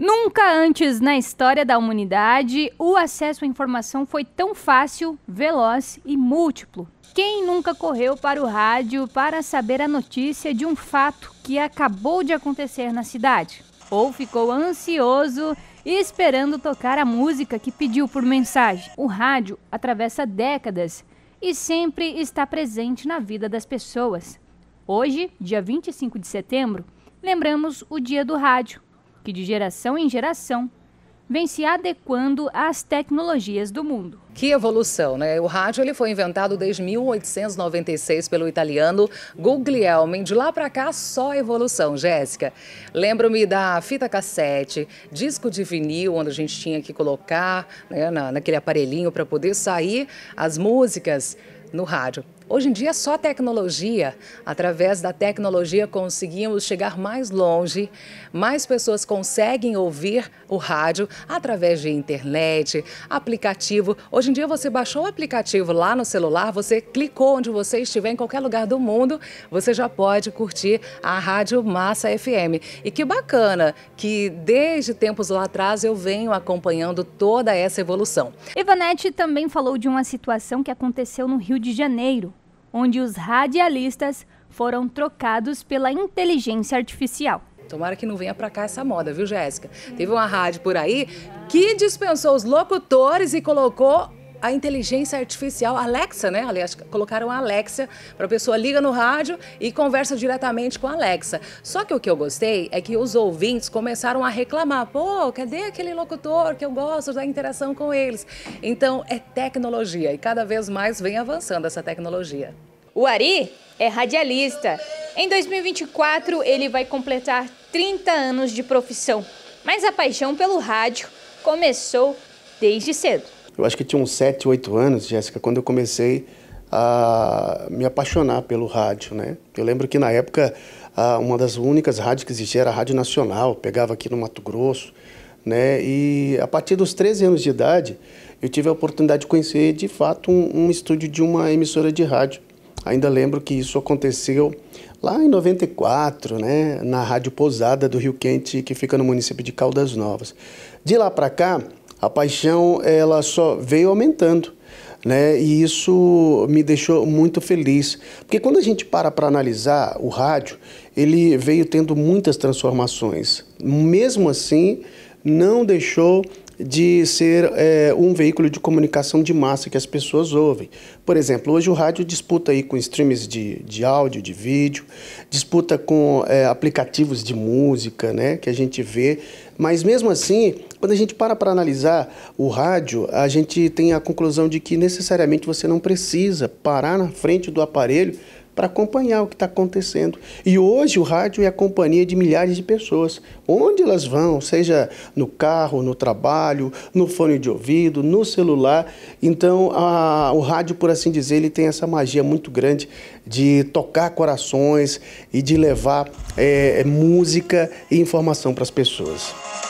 Nunca antes na história da humanidade o acesso à informação foi tão fácil, veloz e múltiplo. Quem nunca correu para o rádio para saber a notícia de um fato que acabou de acontecer na cidade? Ou ficou ansioso esperando tocar a música que pediu por mensagem? O rádio atravessa décadas e sempre está presente na vida das pessoas. Hoje, dia 25 de setembro, lembramos o Dia do Rádio que de geração em geração vem se adequando às tecnologias do mundo. Que evolução, né? O rádio ele foi inventado desde 1896 pelo italiano Guglielmo. De lá para cá, só evolução, Jéssica. Lembro-me da fita cassete, disco de vinil, onde a gente tinha que colocar né, na, naquele aparelhinho para poder sair as músicas no rádio. Hoje em dia, só tecnologia, através da tecnologia, conseguimos chegar mais longe, mais pessoas conseguem ouvir o rádio através de internet, aplicativo. Hoje em dia, você baixou o aplicativo lá no celular, você clicou onde você estiver, em qualquer lugar do mundo, você já pode curtir a Rádio Massa FM. E que bacana que desde tempos lá atrás eu venho acompanhando toda essa evolução. Ivanete também falou de uma situação que aconteceu no Rio de Janeiro onde os radialistas foram trocados pela inteligência artificial. Tomara que não venha para cá essa moda, viu, Jéssica? Teve uma rádio por aí que dispensou os locutores e colocou a inteligência artificial, Alexa, né? Aliás, colocaram a Alexa para a pessoa liga no rádio e conversa diretamente com a Alexa. Só que o que eu gostei é que os ouvintes começaram a reclamar: pô, cadê aquele locutor que eu gosto da interação com eles? Então, é tecnologia e cada vez mais vem avançando essa tecnologia. O Ari é radialista. Em 2024, ele vai completar 30 anos de profissão, mas a paixão pelo rádio começou desde cedo eu acho que tinha uns 7, 8 anos, Jéssica, quando eu comecei a me apaixonar pelo rádio, né? Eu lembro que na época uma das únicas rádios que existia era a Rádio Nacional, pegava aqui no Mato Grosso, né? E a partir dos 13 anos de idade, eu tive a oportunidade de conhecer de fato um, um estúdio de uma emissora de rádio. Ainda lembro que isso aconteceu lá em 94, né, na Rádio Pousada do Rio Quente, que fica no município de Caldas Novas. De lá para cá, a paixão ela só veio aumentando. Né? E isso me deixou muito feliz, porque quando a gente para para analisar o rádio, ele veio tendo muitas transformações. Mesmo assim, não deixou de ser é, um veículo de comunicação de massa que as pessoas ouvem. Por exemplo, hoje o rádio disputa aí com streams de, de áudio, de vídeo, disputa com é, aplicativos de música, né, que a gente vê. Mas mesmo assim, quando a gente para para analisar o rádio, a gente tem a conclusão de que necessariamente você não precisa parar na frente do aparelho para acompanhar o que está acontecendo. E hoje o rádio é a companhia de milhares de pessoas. Onde elas vão, seja no carro, no trabalho, no fone de ouvido, no celular. Então a, o rádio, por assim dizer, ele tem essa magia muito grande de tocar corações e de levar é, é música e informação para as pessoas.